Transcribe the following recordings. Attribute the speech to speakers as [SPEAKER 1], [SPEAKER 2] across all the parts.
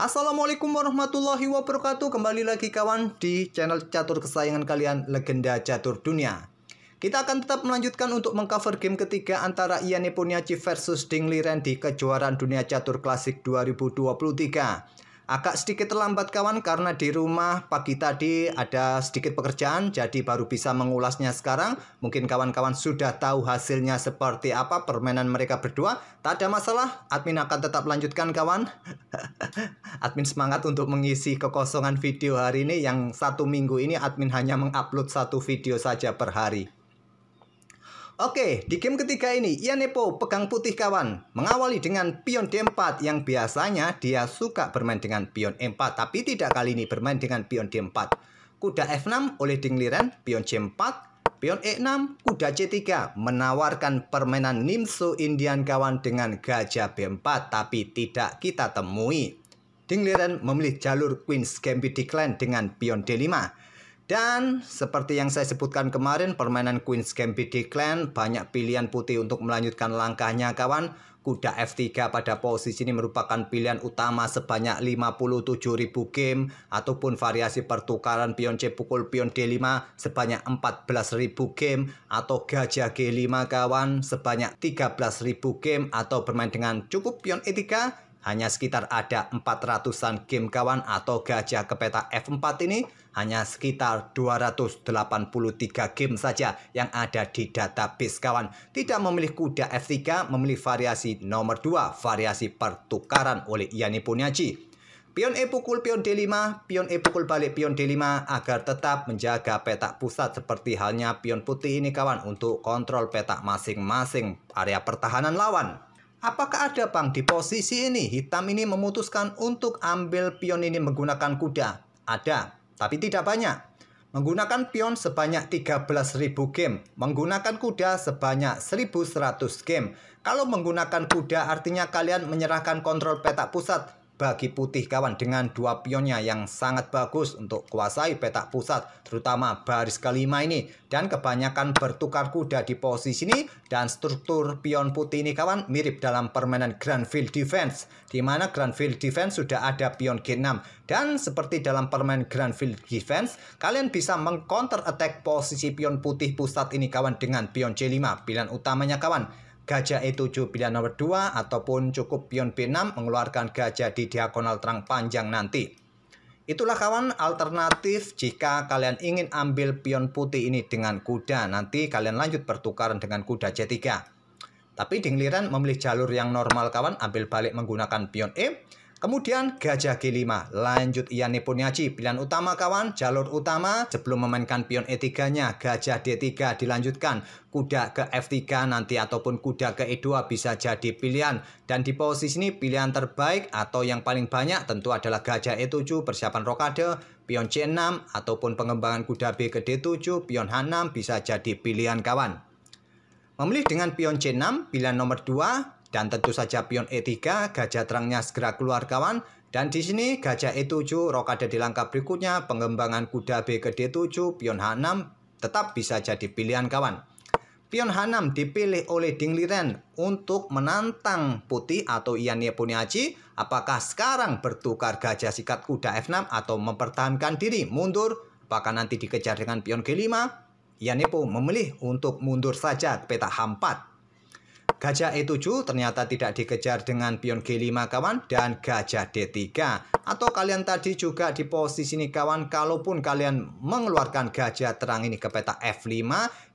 [SPEAKER 1] Assalamualaikum warahmatullahi wabarakatuh Kembali lagi kawan di channel catur kesayangan kalian Legenda Catur Dunia Kita akan tetap melanjutkan untuk mengcover game ketiga antara Ian Neponiaci versus Ding Liren kejuaraan dunia catur klasik 2023 Agak sedikit terlambat kawan karena di rumah pagi tadi ada sedikit pekerjaan jadi baru bisa mengulasnya sekarang. Mungkin kawan-kawan sudah tahu hasilnya seperti apa permainan mereka berdua. Tak ada masalah, admin akan tetap lanjutkan kawan. admin semangat untuk mengisi kekosongan video hari ini yang satu minggu ini admin hanya mengupload satu video saja per hari. Oke, di game ketiga ini Ianepo pegang putih kawan Mengawali dengan pion D4 yang biasanya dia suka bermain dengan pion E4 Tapi tidak kali ini bermain dengan pion D4 Kuda F6 oleh Ding Liren, pion C4 Pion E6, kuda C3 menawarkan permainan Nimso Indian kawan dengan gajah B4 Tapi tidak kita temui Ding Liren memilih jalur Queen's Gambit Decline dengan pion D5 dan seperti yang saya sebutkan kemarin, permainan Queen's Gambit di Clan banyak pilihan putih untuk melanjutkan langkahnya kawan. Kuda F3 pada posisi ini merupakan pilihan utama sebanyak 57.000 game ataupun variasi pertukaran pion C pukul pion D5 sebanyak 14.000 game atau gajah G5 kawan sebanyak 13.000 game atau bermain dengan cukup pion E3 hanya sekitar ada 400-an game kawan atau gajah ke peta F4 ini hanya sekitar 283 game saja yang ada di database kawan. Tidak memilih kuda F3, memilih variasi nomor 2, variasi pertukaran oleh Yani Punyaji. Pion E pukul pion D5, pion E pukul balik pion D5 agar tetap menjaga petak pusat seperti halnya pion putih ini kawan untuk kontrol petak masing-masing area pertahanan lawan. Apakah ada Bang di posisi ini hitam ini memutuskan untuk ambil pion ini menggunakan kuda? Ada, tapi tidak banyak. Menggunakan pion sebanyak 13.000 game, menggunakan kuda sebanyak 1.100 game. Kalau menggunakan kuda artinya kalian menyerahkan kontrol petak pusat bagi putih kawan dengan dua pionnya yang sangat bagus untuk kuasai petak pusat terutama baris kelima ini dan kebanyakan bertukar kuda di posisi ini dan struktur pion putih ini kawan mirip dalam permainan grandfield Defense di mana grandfield Defense sudah ada pion G6 dan seperti dalam permainan grandfield Defense kalian bisa mengcounter attack posisi pion putih pusat ini kawan dengan pion C5 pilihan utamanya kawan gajah E7 pilihan nomor 2 ataupun cukup pion B6 mengeluarkan gajah di diagonal terang panjang nanti. Itulah kawan alternatif jika kalian ingin ambil pion putih ini dengan kuda. Nanti kalian lanjut pertukaran dengan kuda C3. Tapi dingliran memilih jalur yang normal kawan ambil balik menggunakan pion E. Kemudian gajah G5. Lanjut Ian Nepuniaji. Pilihan utama kawan, jalur utama. Sebelum memainkan pion E3-nya, gajah D3 dilanjutkan. Kuda ke F3 nanti ataupun kuda ke E2 bisa jadi pilihan. Dan di posisi ini pilihan terbaik atau yang paling banyak tentu adalah gajah E7 persiapan rokade, pion C6 ataupun pengembangan kuda B ke D7, pion H6 bisa jadi pilihan kawan. Memilih dengan pion C6, pilihan nomor 2, dan tentu saja pion E3, gajah terangnya segera keluar kawan. Dan di sini gajah E7, rok ada di langkah berikutnya, pengembangan kuda B ke D7, pion H6 tetap bisa jadi pilihan kawan. Pion H6 dipilih oleh Ding Liren untuk menantang putih atau Ian Puniachi. Apakah sekarang bertukar gajah sikat kuda F6 atau mempertahankan diri mundur? Apakah nanti dikejar dengan pion G5? Ian Yepo memilih untuk mundur saja ke peta H4 Gajah E7 ternyata tidak dikejar dengan pion G5 kawan dan gajah D3. Atau kalian tadi juga di posisi ini kawan kalaupun kalian mengeluarkan gajah terang ini ke peta F5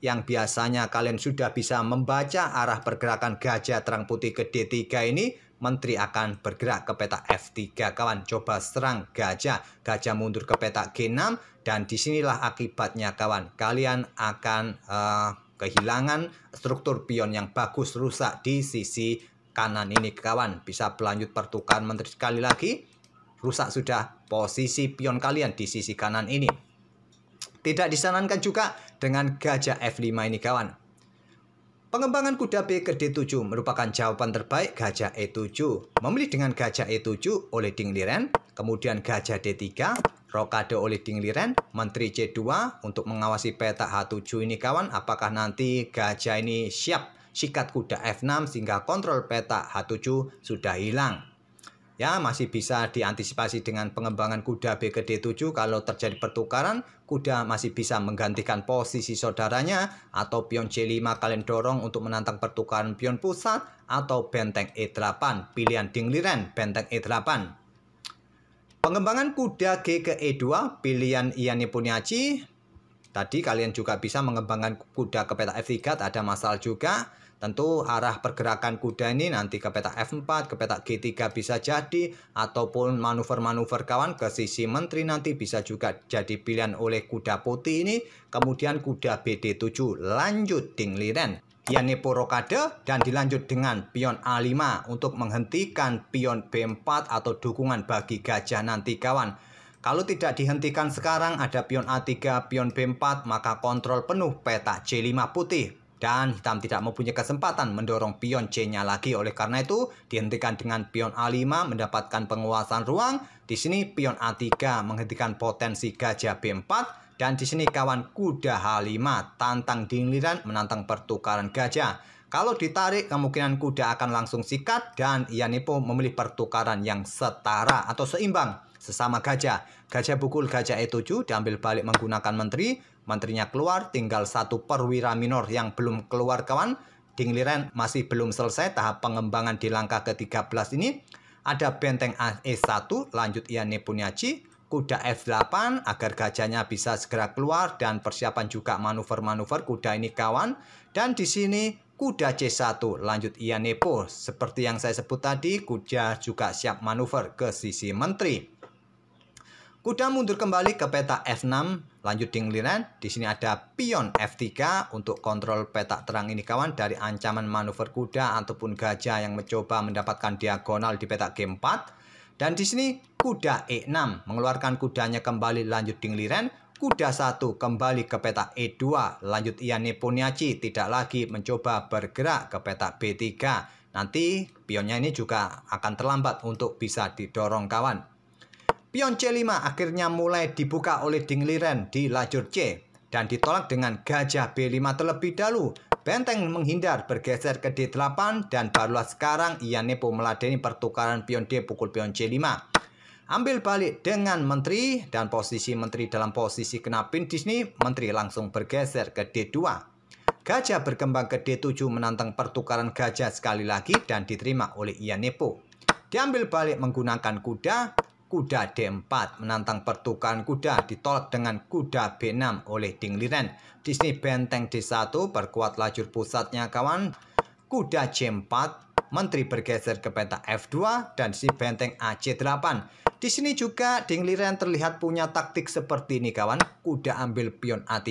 [SPEAKER 1] yang biasanya kalian sudah bisa membaca arah pergerakan gajah terang putih ke D3 ini Menteri akan bergerak ke peta F3 kawan coba serang gajah gajah mundur ke peta G6 dan disinilah akibatnya kawan kalian akan uh, kehilangan struktur pion yang bagus rusak di sisi kanan ini kawan bisa berlanjut pertukaran menteri sekali lagi rusak sudah posisi pion kalian di sisi kanan ini tidak disarankan juga dengan gajah F5 ini kawan Pengembangan kuda B ke D7 merupakan jawaban terbaik gajah E7. Memilih dengan gajah E7 oleh Ding Liren, kemudian gajah D3, Rokade oleh Ding Liren, Menteri C2 untuk mengawasi peta H7 ini kawan, apakah nanti gajah ini siap sikat kuda F6 sehingga kontrol peta H7 sudah hilang. Ya, masih bisa diantisipasi dengan pengembangan kuda B ke D7 kalau terjadi pertukaran, kuda masih bisa menggantikan posisi saudaranya atau pion C5 kalian dorong untuk menantang pertukaran pion pusat atau benteng E8, pilihan Ding Liren, benteng E8. Pengembangan kuda G ke E2, pilihan Ian Puniaci. Tadi kalian juga bisa mengembangkan kuda ke peta F3, ada masalah juga. Tentu arah pergerakan kuda ini nanti ke peta F4, ke peta G3 bisa jadi, ataupun manuver-manuver kawan ke sisi menteri nanti bisa juga jadi pilihan oleh kuda putih ini. Kemudian kuda BD7 lanjut Ding Liren. Diane Porokade dan dilanjut dengan pion A5 untuk menghentikan pion B4 atau dukungan bagi gajah nanti kawan. Kalau tidak dihentikan sekarang ada pion A3, pion B4 maka kontrol penuh peta C5 putih. Dan hitam tidak mempunyai kesempatan mendorong pion C-nya lagi. Oleh karena itu, dihentikan dengan pion A5 mendapatkan penguasaan ruang. Di sini pion A3 menghentikan potensi gajah B4 dan di sini kawan kuda H5 tantang dingliran menantang pertukaran gajah. Kalau ditarik kemungkinan kuda akan langsung sikat dan ianipo memilih pertukaran yang setara atau seimbang sesama gajah. Gajah pukul gajah E7 diambil balik menggunakan menteri. Menterinya keluar tinggal satu perwira minor yang belum keluar kawan. Dingliran masih belum selesai tahap pengembangan di langkah ke-13 ini. Ada benteng E1 lanjut ianipo nyaci kuda F8 agar gajahnya bisa segera keluar dan persiapan juga manuver-manuver kuda ini kawan. Dan di sini kuda C1 lanjut ia Nepo. Seperti yang saya sebut tadi, kuda juga siap manuver ke sisi menteri. Kuda mundur kembali ke peta F6, lanjut dingliran. Di sini ada pion F3 untuk kontrol peta terang ini kawan dari ancaman manuver kuda ataupun gajah yang mencoba mendapatkan diagonal di peta G4. Dan di sini kuda E6 mengeluarkan kudanya kembali lanjut di Dingliren, kuda 1 kembali ke peta E2, lanjut ia Neponiaci tidak lagi mencoba bergerak ke peta B3. Nanti pionnya ini juga akan terlambat untuk bisa didorong kawan. Pion C5 akhirnya mulai dibuka oleh Dingliren di lajur C dan ditolak dengan gajah B5 terlebih dahulu Benteng menghindar bergeser ke D8 dan barulah sekarang Ianepo meladeni pertukaran pion D pukul pion C5. Ambil balik dengan menteri dan posisi menteri dalam posisi kena pin di sini, menteri langsung bergeser ke D2. Gajah berkembang ke D7 menantang pertukaran gajah sekali lagi dan diterima oleh Ianepo. Diambil balik menggunakan kuda, kuda D4 menantang pertukaran kuda ditolak dengan kuda B6 oleh Ding Liren. Di sini benteng D1 perkuat lajur pusatnya kawan. Kuda C4 menteri bergeser ke peta F2 dan si benteng AC8. Di sini juga Ding Liren terlihat punya taktik seperti ini kawan. Kuda ambil pion A3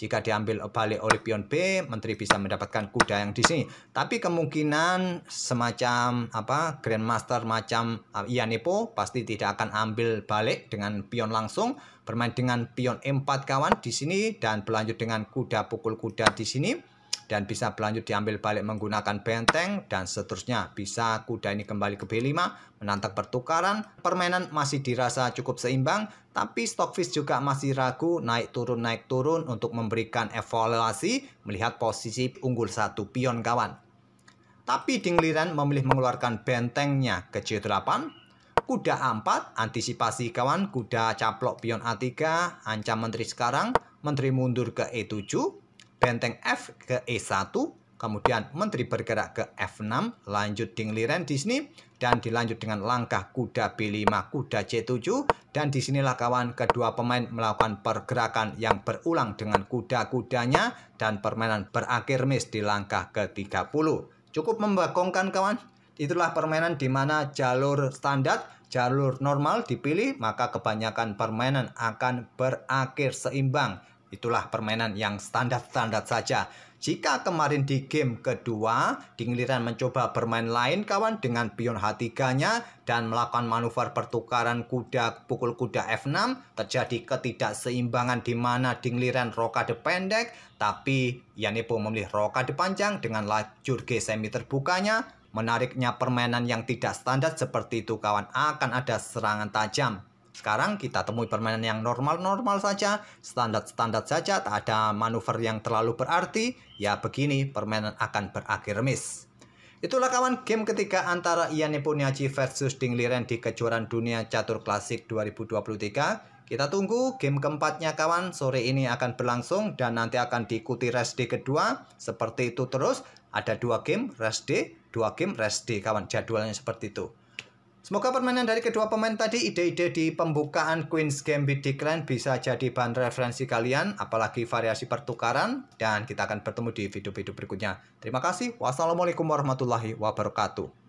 [SPEAKER 1] jika diambil balik oleh pion B, menteri bisa mendapatkan kuda yang di sini. Tapi kemungkinan semacam apa grandmaster macam uh, Ianepo pasti tidak akan ambil balik dengan pion langsung, bermain dengan pion empat kawan di sini dan berlanjut dengan kuda pukul kuda di sini dan bisa berlanjut diambil balik menggunakan benteng dan seterusnya. Bisa kuda ini kembali ke B5 menantang pertukaran. Permainan masih dirasa cukup seimbang tapi Stockfish juga masih ragu naik turun naik turun untuk memberikan evaluasi melihat posisi unggul satu pion kawan. Tapi Dingliran memilih mengeluarkan bentengnya ke C8 Kuda A4, antisipasi kawan, kuda caplok pion A3, ancam menteri sekarang, menteri mundur ke E7, benteng F ke E1, kemudian menteri bergerak ke F6, lanjut dingliran di sini, dan dilanjut dengan langkah kuda B5, kuda C7, dan disinilah kawan kedua pemain melakukan pergerakan yang berulang dengan kuda-kudanya, dan permainan berakhir miss di langkah ke-30. Cukup membakongkan kawan, itulah permainan di mana jalur standar jalur normal dipilih, maka kebanyakan permainan akan berakhir seimbang Itulah permainan yang standar-standar saja. Jika kemarin di game kedua, Dingliran mencoba bermain lain kawan dengan pion H3-nya dan melakukan manuver pertukaran kuda pukul kuda F6, terjadi ketidakseimbangan di mana Dingliran rokade pendek, tapi Yanepo memilih rokade panjang dengan lajur G semi terbukanya. Menariknya permainan yang tidak standar seperti itu kawan akan ada serangan tajam sekarang kita temui permainan yang normal-normal saja, standar-standar saja, tak ada manuver yang terlalu berarti. Ya begini, permainan akan berakhir remis. Itulah kawan game ketiga antara Ian Nepuniaji versus Ding Liren di kejuaraan dunia catur klasik 2023. Kita tunggu game keempatnya kawan sore ini akan berlangsung dan nanti akan diikuti rest day kedua. Seperti itu terus ada dua game rest day, dua game rest day kawan jadwalnya seperti itu. Semoga permainan dari kedua pemain tadi, ide-ide di pembukaan Queen's Gambit Clan bisa jadi bahan referensi kalian, apalagi variasi pertukaran, dan kita akan bertemu di video-video berikutnya. Terima kasih, wassalamualaikum warahmatullahi wabarakatuh.